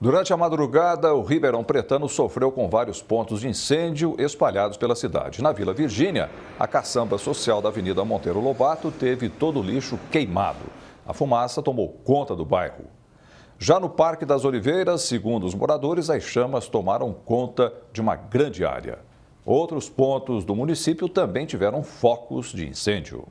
Durante a madrugada, o Ribeirão Pretano sofreu com vários pontos de incêndio espalhados pela cidade. Na Vila Virgínia, a caçamba social da Avenida Monteiro Lobato teve todo o lixo queimado. A fumaça tomou conta do bairro. Já no Parque das Oliveiras, segundo os moradores, as chamas tomaram conta de uma grande área. Outros pontos do município também tiveram focos de incêndio.